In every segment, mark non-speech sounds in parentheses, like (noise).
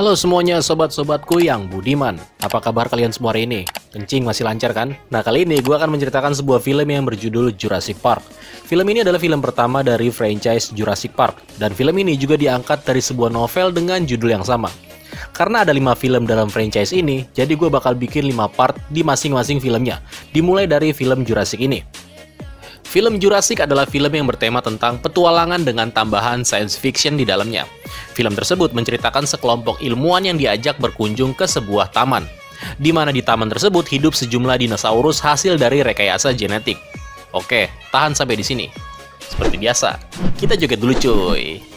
Halo semuanya sobat-sobatku yang budiman Apa kabar kalian semua hari ini? Kencing masih lancar kan? Nah kali ini gue akan menceritakan sebuah film yang berjudul Jurassic Park Film ini adalah film pertama dari franchise Jurassic Park Dan film ini juga diangkat dari sebuah novel dengan judul yang sama karena ada 5 film dalam franchise ini, jadi gue bakal bikin 5 part di masing-masing filmnya, dimulai dari film Jurassic ini. Film Jurassic adalah film yang bertema tentang petualangan dengan tambahan science fiction di dalamnya. Film tersebut menceritakan sekelompok ilmuwan yang diajak berkunjung ke sebuah taman, di mana di taman tersebut hidup sejumlah dinosaurus hasil dari rekayasa genetik. Oke, tahan sampai di sini. Seperti biasa, kita joget dulu cuy.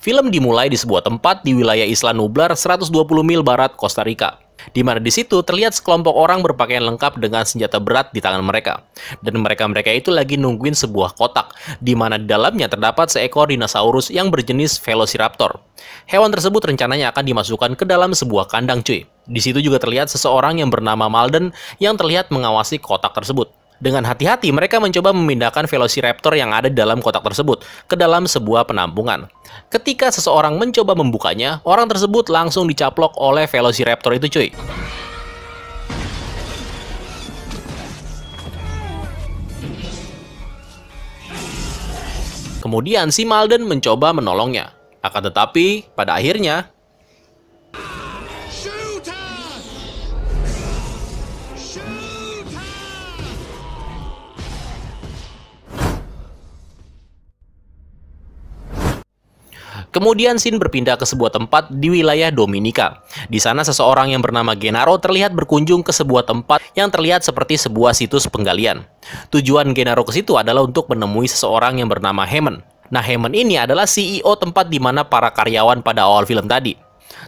Film dimulai di sebuah tempat di wilayah Isla Nublar 120 mil barat Costa Rica, di mana di situ terlihat sekelompok orang berpakaian lengkap dengan senjata berat di tangan mereka. Dan mereka-mereka itu lagi nungguin sebuah kotak, di mana di dalamnya terdapat seekor dinosaurus yang berjenis Velociraptor. Hewan tersebut rencananya akan dimasukkan ke dalam sebuah kandang cuy. Di situ juga terlihat seseorang yang bernama Malden yang terlihat mengawasi kotak tersebut. Dengan hati-hati, mereka mencoba memindahkan Velociraptor yang ada di dalam kotak tersebut ke dalam sebuah penampungan. Ketika seseorang mencoba membukanya, orang tersebut langsung dicaplok oleh Velociraptor itu cuy. Kemudian si Malden mencoba menolongnya. Akan tetapi, pada akhirnya, Kemudian Sin berpindah ke sebuah tempat di wilayah Dominika. Di sana seseorang yang bernama Genaro terlihat berkunjung ke sebuah tempat yang terlihat seperti sebuah situs penggalian. Tujuan Genaro ke situ adalah untuk menemui seseorang yang bernama Hammond. Nah, Hammond ini adalah CEO tempat di mana para karyawan pada awal film tadi.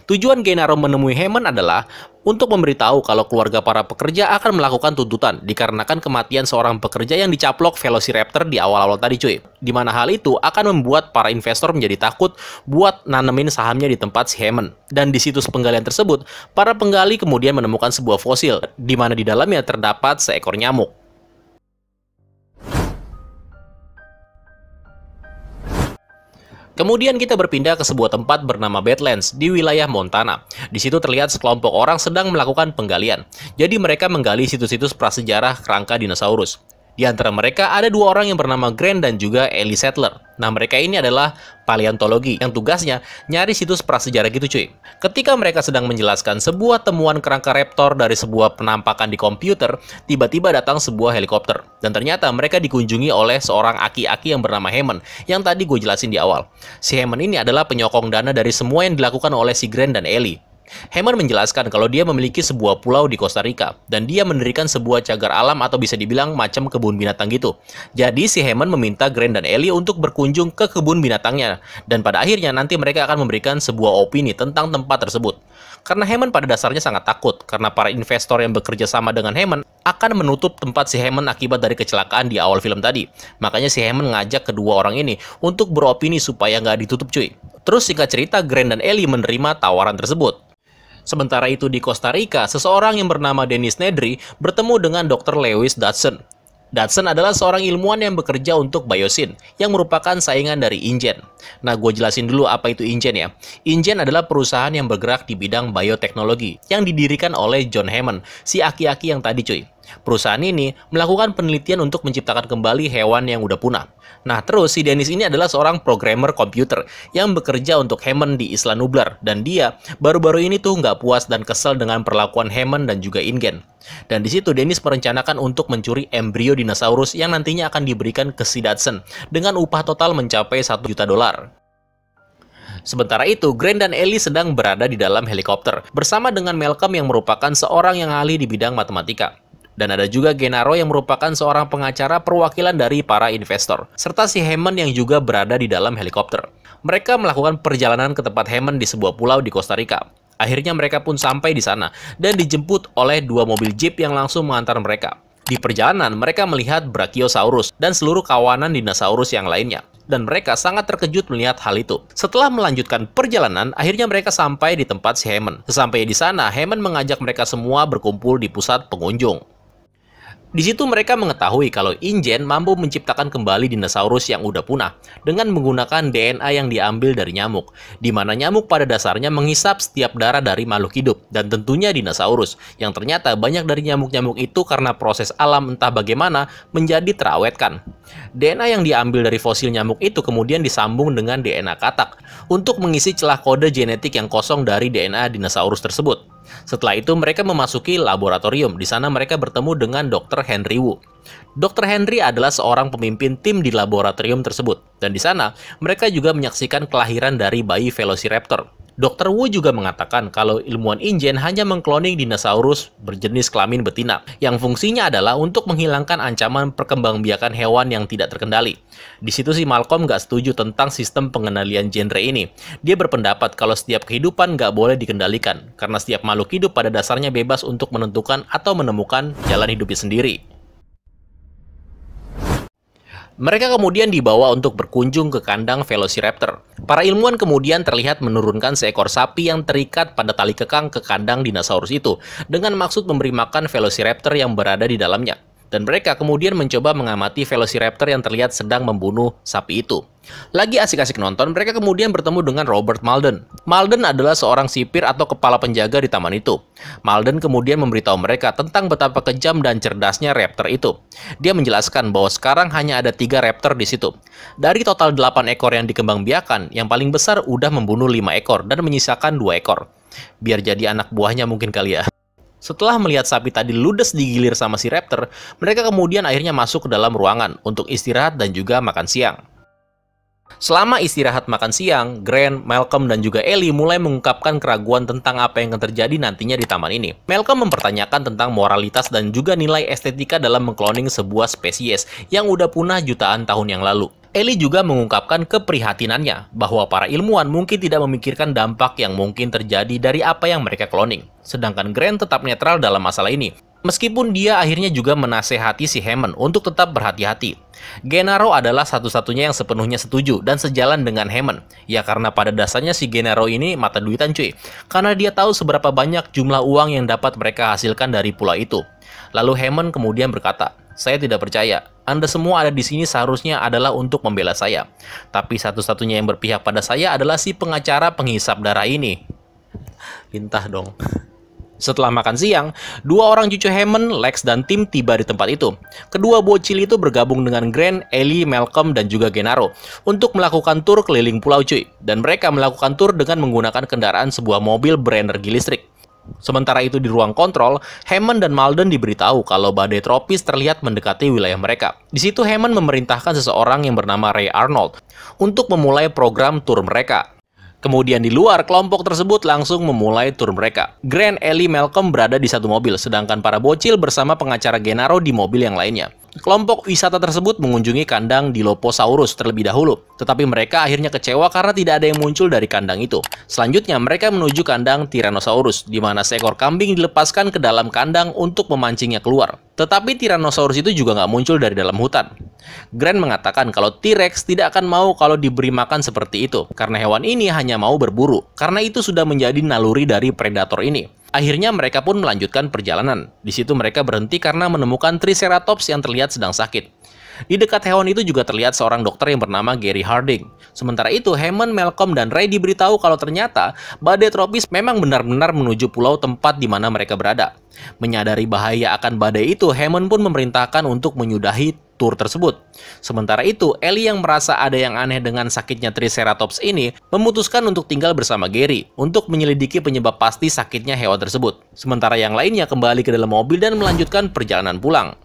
Tujuan Gennaro menemui Heyman adalah untuk memberitahu kalau keluarga para pekerja akan melakukan tuntutan dikarenakan kematian seorang pekerja yang dicaplok Velociraptor di awal-awal tadi cuy. Dimana hal itu akan membuat para investor menjadi takut buat nanemin sahamnya di tempat si Heyman. Dan di situs penggalian tersebut, para penggali kemudian menemukan sebuah fosil, di mana di dalamnya terdapat seekor nyamuk. Kemudian kita berpindah ke sebuah tempat bernama Badlands di wilayah Montana. Di situ terlihat sekelompok orang sedang melakukan penggalian. Jadi mereka menggali situs-situs prasejarah kerangka dinosaurus. Di antara mereka ada dua orang yang bernama Grant dan juga Ellie Settler. Nah, mereka ini adalah paleontologi yang tugasnya nyari situs prasejarah gitu cuy. Ketika mereka sedang menjelaskan sebuah temuan kerangka raptor dari sebuah penampakan di komputer, tiba-tiba datang sebuah helikopter. Dan ternyata mereka dikunjungi oleh seorang aki-aki yang bernama Hammond, yang tadi gue jelasin di awal. Si Hammond ini adalah penyokong dana dari semua yang dilakukan oleh si Grant dan Ellie. Hammer menjelaskan kalau dia memiliki sebuah pulau di Costa Rica, dan dia mendirikan sebuah cagar alam atau bisa dibilang macam kebun binatang gitu. Jadi si Hammer meminta Grant dan Ellie untuk berkunjung ke kebun binatangnya, dan pada akhirnya nanti mereka akan memberikan sebuah opini tentang tempat tersebut. Karena Hammond pada dasarnya sangat takut, karena para investor yang bekerja sama dengan Hammond akan menutup tempat si Hammond akibat dari kecelakaan di awal film tadi. Makanya si Hammond ngajak kedua orang ini untuk beropini supaya nggak ditutup cuy. Terus singkat cerita, Grant dan Ellie menerima tawaran tersebut. Sementara itu di Costa Rica, seseorang yang bernama Dennis Nedry bertemu dengan Dr. Lewis Dudson. Dudson adalah seorang ilmuwan yang bekerja untuk Biosin, yang merupakan saingan dari InGen. Nah, gue jelasin dulu apa itu InGen ya. InGen adalah perusahaan yang bergerak di bidang bioteknologi, yang didirikan oleh John Hammond, si aki-aki yang tadi cuy. Perusahaan ini melakukan penelitian untuk menciptakan kembali hewan yang udah punah. Nah, terus si Dennis ini adalah seorang programmer komputer yang bekerja untuk Hammond di Isla Nublar. Dan dia baru-baru ini tuh nggak puas dan kesel dengan perlakuan Hammond dan juga Ingen. Dan di situ Dennis merencanakan untuk mencuri embrio dinosaurus yang nantinya akan diberikan ke si Dudson dengan upah total mencapai 1 juta dolar. Sementara itu, Grant dan Ellie sedang berada di dalam helikopter bersama dengan Malcolm yang merupakan seorang yang ahli di bidang matematika. Dan ada juga Genaro yang merupakan seorang pengacara perwakilan dari para investor, serta si Hammond yang juga berada di dalam helikopter. Mereka melakukan perjalanan ke tempat Hammond di sebuah pulau di Costa Rica. Akhirnya mereka pun sampai di sana dan dijemput oleh dua mobil jeep yang langsung mengantar mereka. Di perjalanan, mereka melihat Brachiosaurus dan seluruh kawanan dinosaurus yang lainnya. Dan mereka sangat terkejut melihat hal itu. Setelah melanjutkan perjalanan, akhirnya mereka sampai di tempat si Hammond. Sesampainya di sana, Hammond mengajak mereka semua berkumpul di pusat pengunjung. Di situ mereka mengetahui kalau Ingen mampu menciptakan kembali dinosaurus yang udah punah dengan menggunakan DNA yang diambil dari nyamuk, di mana nyamuk pada dasarnya menghisap setiap darah dari makhluk hidup dan tentunya dinosaurus, yang ternyata banyak dari nyamuk-nyamuk itu karena proses alam entah bagaimana menjadi terawetkan. DNA yang diambil dari fosil nyamuk itu kemudian disambung dengan DNA katak untuk mengisi celah kode genetik yang kosong dari DNA dinosaurus tersebut. Setelah itu mereka memasuki laboratorium. Di sana mereka bertemu dengan Dr. Henry Wu. Dr. Henry adalah seorang pemimpin tim di laboratorium tersebut. Dan di sana mereka juga menyaksikan kelahiran dari bayi Velociraptor. Dr. Wu juga mengatakan kalau ilmuwan Injen hanya mengkloning dinosaurus berjenis kelamin betina, yang fungsinya adalah untuk menghilangkan ancaman perkembangbiakan hewan yang tidak terkendali. Di situ si Malcolm nggak setuju tentang sistem pengendalian genre ini. Dia berpendapat kalau setiap kehidupan nggak boleh dikendalikan, karena setiap makhluk hidup pada dasarnya bebas untuk menentukan atau menemukan jalan hidupnya sendiri. Mereka kemudian dibawa untuk berkunjung ke kandang Velociraptor. Para ilmuwan kemudian terlihat menurunkan seekor sapi yang terikat pada tali kekang ke kandang dinosaurus itu dengan maksud memberi makan Velociraptor yang berada di dalamnya dan mereka kemudian mencoba mengamati Velociraptor yang terlihat sedang membunuh sapi itu. Lagi asik-asik nonton, mereka kemudian bertemu dengan Robert Malden. Malden adalah seorang sipir atau kepala penjaga di taman itu. Malden kemudian memberitahu mereka tentang betapa kejam dan cerdasnya raptor itu. Dia menjelaskan bahwa sekarang hanya ada tiga raptor di situ. Dari total 8 ekor yang dikembangbiakan, yang paling besar udah membunuh 5 ekor dan menyisakan dua ekor. Biar jadi anak buahnya mungkin kali ya. Setelah melihat sapi tadi ludes digilir sama si raptor, mereka kemudian akhirnya masuk ke dalam ruangan untuk istirahat dan juga makan siang. Selama istirahat makan siang, Grant, Malcolm, dan juga Ellie mulai mengungkapkan keraguan tentang apa yang akan terjadi nantinya di taman ini. Malcolm mempertanyakan tentang moralitas dan juga nilai estetika dalam mengkloning sebuah spesies yang udah punah jutaan tahun yang lalu. Eli juga mengungkapkan keprihatinannya bahwa para ilmuwan mungkin tidak memikirkan dampak yang mungkin terjadi dari apa yang mereka cloning, sedangkan Grant tetap netral dalam masalah ini. Meskipun dia akhirnya juga menasehati si Hammond untuk tetap berhati-hati. Genaro adalah satu-satunya yang sepenuhnya setuju dan sejalan dengan Hammond. Ya karena pada dasarnya si Genaro ini mata duitan cuy. Karena dia tahu seberapa banyak jumlah uang yang dapat mereka hasilkan dari pulau itu. Lalu Hammond kemudian berkata, saya tidak percaya anda semua ada di sini seharusnya adalah untuk membela saya. Tapi satu-satunya yang berpihak pada saya adalah si pengacara penghisap darah ini. Lintah dong. Setelah makan siang, dua orang cucu Hammond, Lex dan Tim tiba di tempat itu. Kedua bocil itu bergabung dengan Grant, Ellie, Malcolm, dan juga Genaro untuk melakukan tur keliling pulau cuy. Dan mereka melakukan tur dengan menggunakan kendaraan sebuah mobil berenergi listrik. Sementara itu di ruang kontrol, Hammond dan Malden diberitahu kalau badai tropis terlihat mendekati wilayah mereka. Di situ Hammond memerintahkan seseorang yang bernama Ray Arnold untuk memulai program tur mereka. Kemudian di luar, kelompok tersebut langsung memulai tur mereka. Grand Ellie, Malcolm berada di satu mobil, sedangkan para bocil bersama pengacara Genaro di mobil yang lainnya. Kelompok wisata tersebut mengunjungi kandang Loposaurus terlebih dahulu, tetapi mereka akhirnya kecewa karena tidak ada yang muncul dari kandang itu. Selanjutnya, mereka menuju kandang Tyrannosaurus, di mana seekor kambing dilepaskan ke dalam kandang untuk memancingnya keluar. Tetapi Tyrannosaurus itu juga nggak muncul dari dalam hutan. Grant mengatakan kalau T-Rex tidak akan mau kalau diberi makan seperti itu, karena hewan ini hanya mau berburu, karena itu sudah menjadi naluri dari predator ini. Akhirnya mereka pun melanjutkan perjalanan. Di situ mereka berhenti karena menemukan Triceratops yang terlihat sedang sakit. Di dekat hewan itu juga terlihat seorang dokter yang bernama Gary Harding. Sementara itu, Hammond, Malcolm, dan Ray diberitahu kalau ternyata badai tropis memang benar-benar menuju pulau tempat di mana mereka berada. Menyadari bahaya akan badai itu, Hammond pun memerintahkan untuk menyudahi tur tersebut. Sementara itu, Ellie yang merasa ada yang aneh dengan sakitnya Triceratops ini memutuskan untuk tinggal bersama Gary untuk menyelidiki penyebab pasti sakitnya hewan tersebut. Sementara yang lainnya kembali ke dalam mobil dan melanjutkan perjalanan pulang.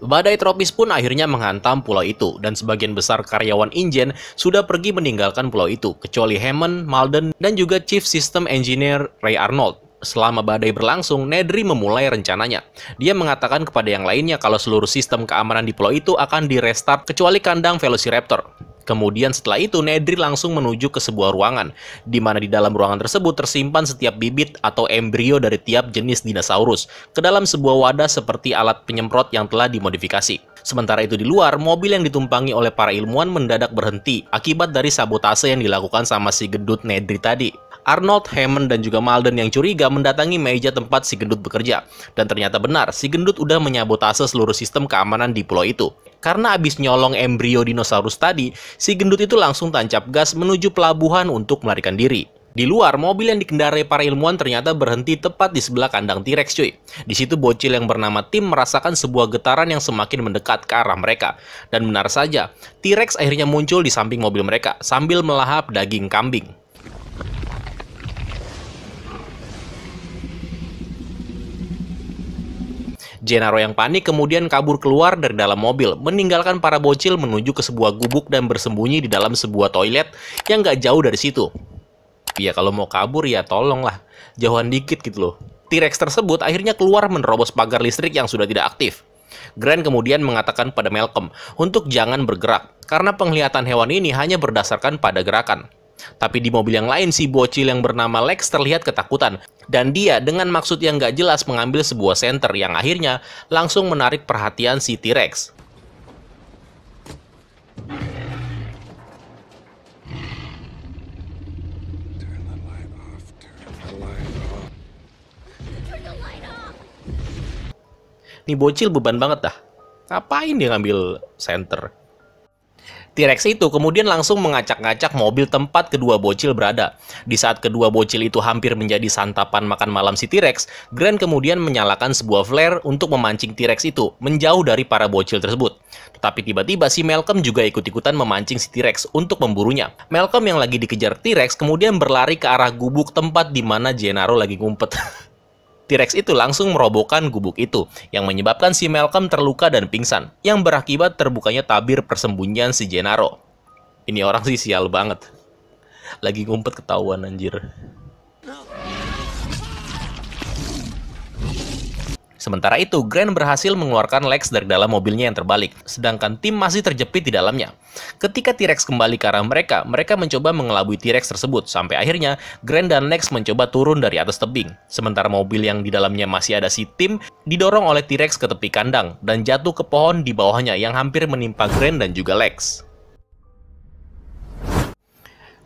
Badai tropis pun akhirnya menghantam pulau itu, dan sebagian besar karyawan Ingen sudah pergi meninggalkan pulau itu, kecuali Hammond, Malden, dan juga Chief System Engineer Ray Arnold selama badai berlangsung, Nedri memulai rencananya. Dia mengatakan kepada yang lainnya kalau seluruh sistem keamanan di pulau itu akan direstart kecuali kandang Velociraptor. Kemudian setelah itu, Nedri langsung menuju ke sebuah ruangan, di mana di dalam ruangan tersebut tersimpan setiap bibit atau embrio dari tiap jenis dinosaurus, ke dalam sebuah wadah seperti alat penyemprot yang telah dimodifikasi. Sementara itu di luar, mobil yang ditumpangi oleh para ilmuwan mendadak berhenti akibat dari sabotase yang dilakukan sama si gedut Nedri tadi. Arnold, Hammond, dan juga Malden yang curiga mendatangi meja tempat si gendut bekerja. Dan ternyata benar, si gendut udah menyabotase seluruh sistem keamanan di pulau itu. Karena abis nyolong embrio dinosaurus tadi, si gendut itu langsung tancap gas menuju pelabuhan untuk melarikan diri. Di luar, mobil yang dikendarai para ilmuwan ternyata berhenti tepat di sebelah kandang T-Rex cuy. Di situ bocil yang bernama Tim merasakan sebuah getaran yang semakin mendekat ke arah mereka. Dan benar saja, T-Rex akhirnya muncul di samping mobil mereka sambil melahap daging kambing. Jenaro yang panik kemudian kabur keluar dari dalam mobil, meninggalkan para bocil menuju ke sebuah gubuk dan bersembunyi di dalam sebuah toilet yang gak jauh dari situ. Ya kalau mau kabur ya tolonglah, jauhan dikit gitu loh. T-Rex tersebut akhirnya keluar menerobos pagar listrik yang sudah tidak aktif. Grant kemudian mengatakan pada Malcolm untuk jangan bergerak, karena penglihatan hewan ini hanya berdasarkan pada gerakan. Tapi di mobil yang lain, si bocil yang bernama Lex terlihat ketakutan. Dan dia dengan maksud yang gak jelas mengambil sebuah senter yang akhirnya langsung menarik perhatian si T-Rex. Ini bocil beban banget dah. Ngapain dia ngambil senter? T-Rex itu kemudian langsung mengacak-ngacak mobil tempat kedua bocil berada. Di saat kedua bocil itu hampir menjadi santapan makan malam si T-Rex, Grant kemudian menyalakan sebuah flare untuk memancing T-Rex itu menjauh dari para bocil tersebut. Tetapi tiba-tiba si Malcolm juga ikut-ikutan memancing si T-Rex untuk memburunya. Malcolm yang lagi dikejar T-Rex kemudian berlari ke arah gubuk tempat di mana Gennaro lagi ngumpet. (laughs) T-Rex itu langsung merobohkan gubuk itu, yang menyebabkan si Malcolm terluka dan pingsan, yang berakibat terbukanya tabir persembunyian si Gennaro. Ini orang sih sial banget. Lagi ngumpet ketahuan anjir. Sementara itu, Grant berhasil mengeluarkan Lex dari dalam mobilnya yang terbalik, sedangkan tim masih terjepit di dalamnya. Ketika T-Rex kembali ke arah mereka, mereka mencoba mengelabui T-Rex tersebut, sampai akhirnya Grant dan Lex mencoba turun dari atas tebing. Sementara mobil yang di dalamnya masih ada si tim, didorong oleh T-Rex ke tepi kandang, dan jatuh ke pohon di bawahnya yang hampir menimpa Grant dan juga Lex.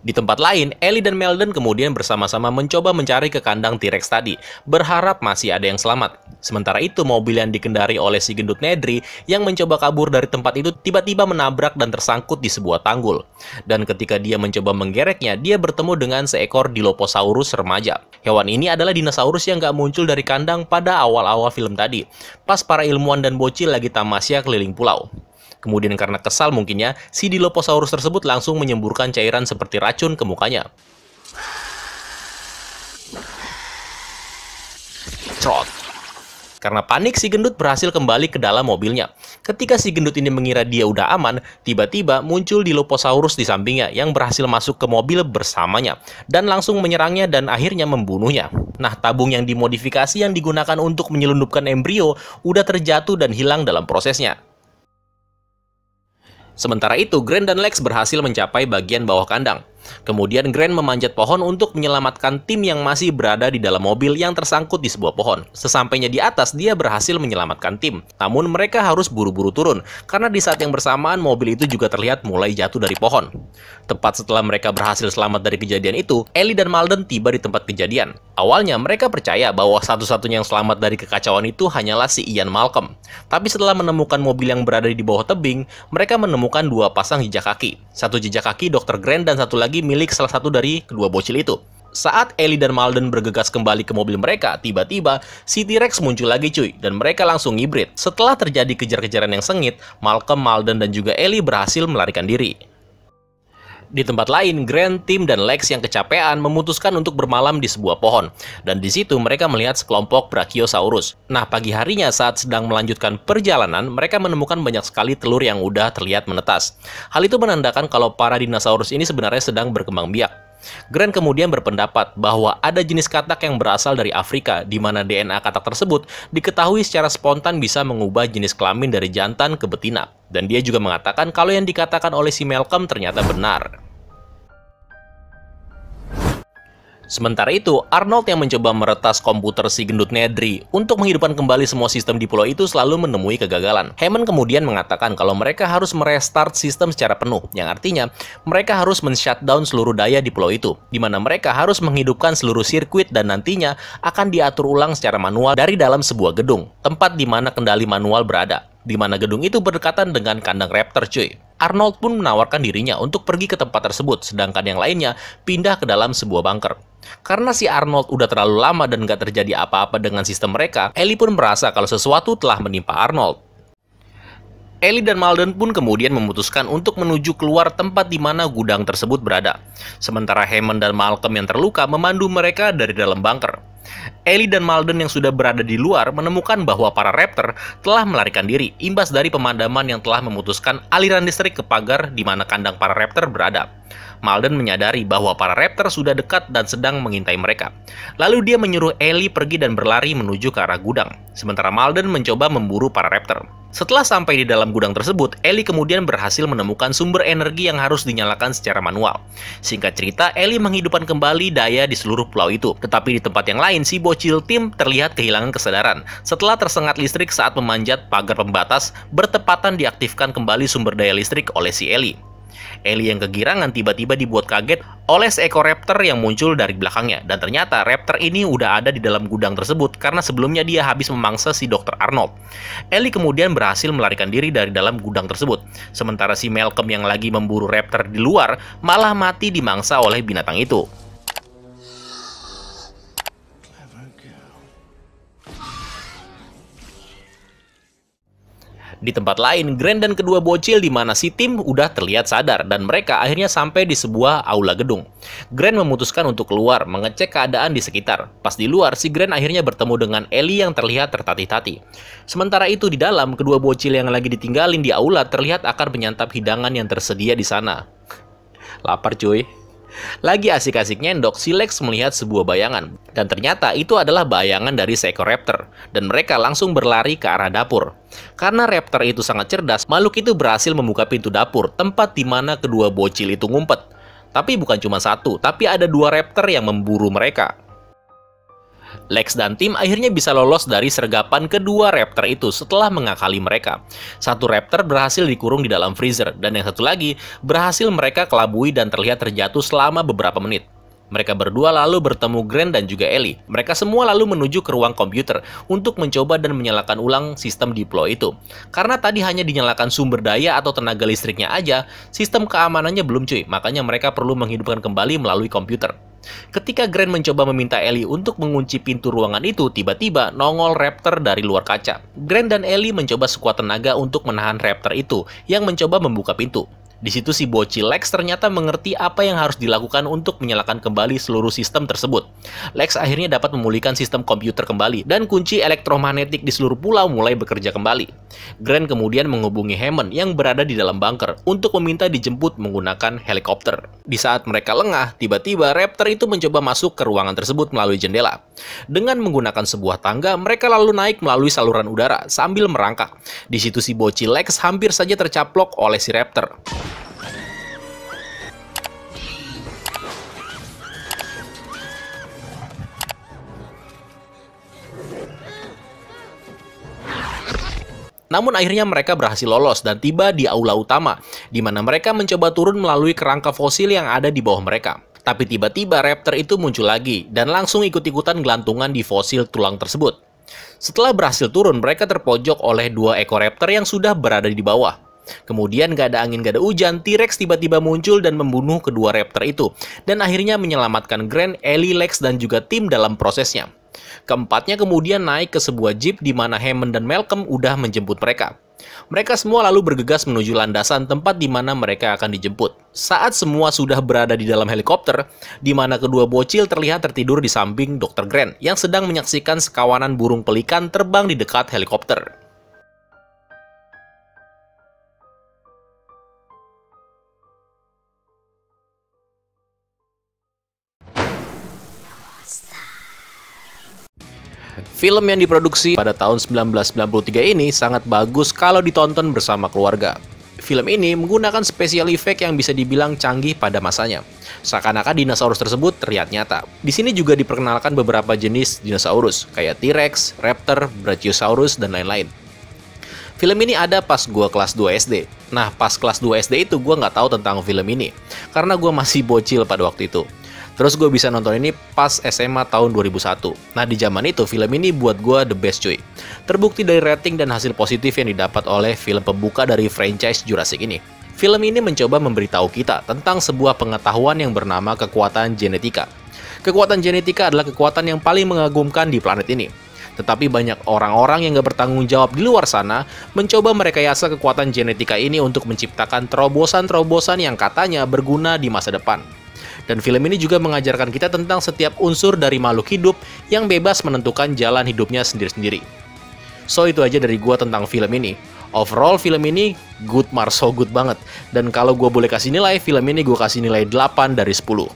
Di tempat lain, Ellie dan Melden kemudian bersama-sama mencoba mencari ke kandang T-Rex tadi, berharap masih ada yang selamat. Sementara itu, mobil yang dikendari oleh si gendut Nedri yang mencoba kabur dari tempat itu tiba-tiba menabrak dan tersangkut di sebuah tanggul. Dan ketika dia mencoba menggereknya, dia bertemu dengan seekor Dilophosaurus remaja. Hewan ini adalah dinosaurus yang gak muncul dari kandang pada awal-awal film tadi, pas para ilmuwan dan bocil lagi tamasya keliling pulau. Kemudian karena kesal mungkinnya, si Dilophosaurus tersebut langsung menyemburkan cairan seperti racun ke mukanya. Trot. Karena panik, si gendut berhasil kembali ke dalam mobilnya. Ketika si gendut ini mengira dia udah aman, tiba-tiba muncul Dilophosaurus di sampingnya yang berhasil masuk ke mobil bersamanya dan langsung menyerangnya dan akhirnya membunuhnya. Nah, tabung yang dimodifikasi yang digunakan untuk menyelundupkan embrio udah terjatuh dan hilang dalam prosesnya. Sementara itu, Grant dan Lex berhasil mencapai bagian bawah kandang. Kemudian Grant memanjat pohon untuk menyelamatkan tim yang masih berada di dalam mobil yang tersangkut di sebuah pohon. Sesampainya di atas, dia berhasil menyelamatkan tim. Namun mereka harus buru-buru turun, karena di saat yang bersamaan mobil itu juga terlihat mulai jatuh dari pohon. Tepat setelah mereka berhasil selamat dari kejadian itu, Ellie dan Malden tiba di tempat kejadian. Awalnya mereka percaya bahwa satu-satunya yang selamat dari kekacauan itu hanyalah si Ian Malcolm. Tapi setelah menemukan mobil yang berada di bawah tebing, mereka menemukan dua pasang jejak kaki. Satu jejak kaki Dr. Grant dan satu lagi lagi milik salah satu dari kedua bocil itu. Saat Ellie dan Malden bergegas kembali ke mobil mereka, tiba-tiba si T-Rex muncul lagi cuy, dan mereka langsung ngibrit. Setelah terjadi kejar-kejaran yang sengit, Malcolm, Malden, dan juga Ellie berhasil melarikan diri. Di tempat lain, Grant, Tim, dan Lex yang kecapean memutuskan untuk bermalam di sebuah pohon. Dan di situ mereka melihat sekelompok Brachiosaurus. Nah, pagi harinya saat sedang melanjutkan perjalanan, mereka menemukan banyak sekali telur yang udah terlihat menetas. Hal itu menandakan kalau para dinosaurus ini sebenarnya sedang berkembang biak. Grant kemudian berpendapat bahwa ada jenis katak yang berasal dari Afrika, di mana DNA katak tersebut diketahui secara spontan bisa mengubah jenis kelamin dari jantan ke betina. Dan dia juga mengatakan kalau yang dikatakan oleh si Malcolm ternyata benar. Sementara itu, Arnold yang mencoba meretas komputer si gendut Nedry untuk menghidupkan kembali semua sistem di pulau itu selalu menemui kegagalan. Hammond kemudian mengatakan kalau mereka harus merestart sistem secara penuh, yang artinya mereka harus men-shutdown seluruh daya di pulau itu, di mana mereka harus menghidupkan seluruh sirkuit dan nantinya akan diatur ulang secara manual dari dalam sebuah gedung, tempat di mana kendali manual berada di mana gedung itu berdekatan dengan kandang raptor cuy. Arnold pun menawarkan dirinya untuk pergi ke tempat tersebut, sedangkan yang lainnya pindah ke dalam sebuah bunker. Karena si Arnold udah terlalu lama dan gak terjadi apa-apa dengan sistem mereka, Ellie pun merasa kalau sesuatu telah menimpa Arnold. Ellie dan Malden pun kemudian memutuskan untuk menuju keluar tempat di mana gudang tersebut berada. Sementara Hammond dan Malcolm yang terluka memandu mereka dari dalam bunker. Ellie dan Malden yang sudah berada di luar menemukan bahwa para Raptor telah melarikan diri imbas dari pemadaman yang telah memutuskan aliran listrik ke pagar di mana kandang para Raptor berada. Malden menyadari bahwa para raptor sudah dekat dan sedang mengintai mereka. Lalu dia menyuruh Ellie pergi dan berlari menuju ke arah gudang, sementara Malden mencoba memburu para raptor. Setelah sampai di dalam gudang tersebut, Ellie kemudian berhasil menemukan sumber energi yang harus dinyalakan secara manual. Singkat cerita, Ellie menghidupkan kembali daya di seluruh pulau itu. Tetapi di tempat yang lain, si bocil Tim terlihat kehilangan kesadaran setelah tersengat listrik saat memanjat pagar pembatas bertepatan diaktifkan kembali sumber daya listrik oleh si Ellie. Ellie yang kegirangan tiba-tiba dibuat kaget oleh seekor raptor yang muncul dari belakangnya. Dan ternyata raptor ini udah ada di dalam gudang tersebut karena sebelumnya dia habis memangsa si Dr. Arnold. Ellie kemudian berhasil melarikan diri dari dalam gudang tersebut. Sementara si Malcolm yang lagi memburu raptor di luar malah mati dimangsa oleh binatang itu. Di tempat lain, Grand dan kedua bocil di mana si tim udah terlihat sadar dan mereka akhirnya sampai di sebuah aula gedung. Grand memutuskan untuk keluar, mengecek keadaan di sekitar. Pas di luar, si Grand akhirnya bertemu dengan Ellie yang terlihat tertatih-tatih. Sementara itu di dalam, kedua bocil yang lagi ditinggalin di aula terlihat akan menyantap hidangan yang tersedia di sana. Lapar cuy. Lagi asik asiknya Endok Silex melihat sebuah bayangan. Dan ternyata itu adalah bayangan dari seekor raptor. Dan mereka langsung berlari ke arah dapur. Karena raptor itu sangat cerdas, makhluk itu berhasil membuka pintu dapur, tempat di mana kedua bocil itu ngumpet. Tapi bukan cuma satu, tapi ada dua raptor yang memburu mereka. Lex dan tim akhirnya bisa lolos dari sergapan kedua Raptor itu setelah mengakali mereka. Satu Raptor berhasil dikurung di dalam freezer, dan yang satu lagi berhasil mereka kelabui dan terlihat terjatuh selama beberapa menit. Mereka berdua lalu bertemu Grant dan juga Ellie. Mereka semua lalu menuju ke ruang komputer untuk mencoba dan menyalakan ulang sistem deploy itu. Karena tadi hanya dinyalakan sumber daya atau tenaga listriknya aja, sistem keamanannya belum cuy, makanya mereka perlu menghidupkan kembali melalui komputer. Ketika Grant mencoba meminta Ellie untuk mengunci pintu ruangan itu, tiba-tiba nongol Raptor dari luar kaca. Grant dan Ellie mencoba sekuat tenaga untuk menahan Raptor itu, yang mencoba membuka pintu. Di situ si bocil Lex ternyata mengerti apa yang harus dilakukan untuk menyalakan kembali seluruh sistem tersebut. Lex akhirnya dapat memulihkan sistem komputer kembali dan kunci elektromagnetik di seluruh pulau mulai bekerja kembali. Grant kemudian menghubungi Hammond yang berada di dalam bunker untuk meminta dijemput menggunakan helikopter. Di saat mereka lengah, tiba-tiba Raptor itu mencoba masuk ke ruangan tersebut melalui jendela. Dengan menggunakan sebuah tangga, mereka lalu naik melalui saluran udara sambil merangkak. Di situ si bocil Lex hampir saja tercaplok oleh si Raptor. Namun akhirnya mereka berhasil lolos dan tiba di aula utama, di mana mereka mencoba turun melalui kerangka fosil yang ada di bawah mereka. Tapi tiba-tiba raptor itu muncul lagi dan langsung ikut-ikutan gelantungan di fosil tulang tersebut. Setelah berhasil turun, mereka terpojok oleh dua ekor raptor yang sudah berada di bawah. Kemudian gak ada angin gak ada hujan, T-Rex tiba-tiba muncul dan membunuh kedua raptor itu. Dan akhirnya menyelamatkan Grand, Ellie, Lex, dan juga tim dalam prosesnya. Keempatnya kemudian naik ke sebuah jeep di mana Hammond dan Malcolm udah menjemput mereka. Mereka semua lalu bergegas menuju landasan tempat di mana mereka akan dijemput. Saat semua sudah berada di dalam helikopter, di mana kedua bocil terlihat tertidur di samping Dr. Grant yang sedang menyaksikan sekawanan burung pelikan terbang di dekat helikopter. Film yang diproduksi pada tahun 1993 ini sangat bagus kalau ditonton bersama keluarga. Film ini menggunakan special effect yang bisa dibilang canggih pada masanya. Seakan-akan dinosaurus tersebut terlihat nyata. Di sini juga diperkenalkan beberapa jenis dinosaurus, kayak T-Rex, Raptor, Brachiosaurus, dan lain-lain. Film ini ada pas gue kelas 2 SD. Nah, pas kelas 2 SD itu gue nggak tahu tentang film ini, karena gue masih bocil pada waktu itu. Terus gue bisa nonton ini pas SMA tahun 2001. Nah di zaman itu film ini buat gue the best cuy. Terbukti dari rating dan hasil positif yang didapat oleh film pembuka dari franchise Jurassic ini. Film ini mencoba memberitahu kita tentang sebuah pengetahuan yang bernama kekuatan genetika. Kekuatan genetika adalah kekuatan yang paling mengagumkan di planet ini. Tetapi banyak orang-orang yang gak bertanggung jawab di luar sana mencoba merekayasa kekuatan genetika ini untuk menciptakan terobosan-terobosan yang katanya berguna di masa depan. Dan film ini juga mengajarkan kita tentang setiap unsur dari makhluk hidup yang bebas menentukan jalan hidupnya sendiri-sendiri. So itu aja dari gua tentang film ini. Overall film ini good mar so good banget. Dan kalau gua boleh kasih nilai, film ini gua kasih nilai 8 dari 10.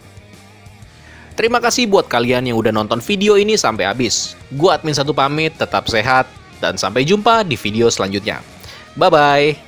Terima kasih buat kalian yang udah nonton video ini sampai habis. Gua admin satu pamit, tetap sehat, dan sampai jumpa di video selanjutnya. Bye-bye!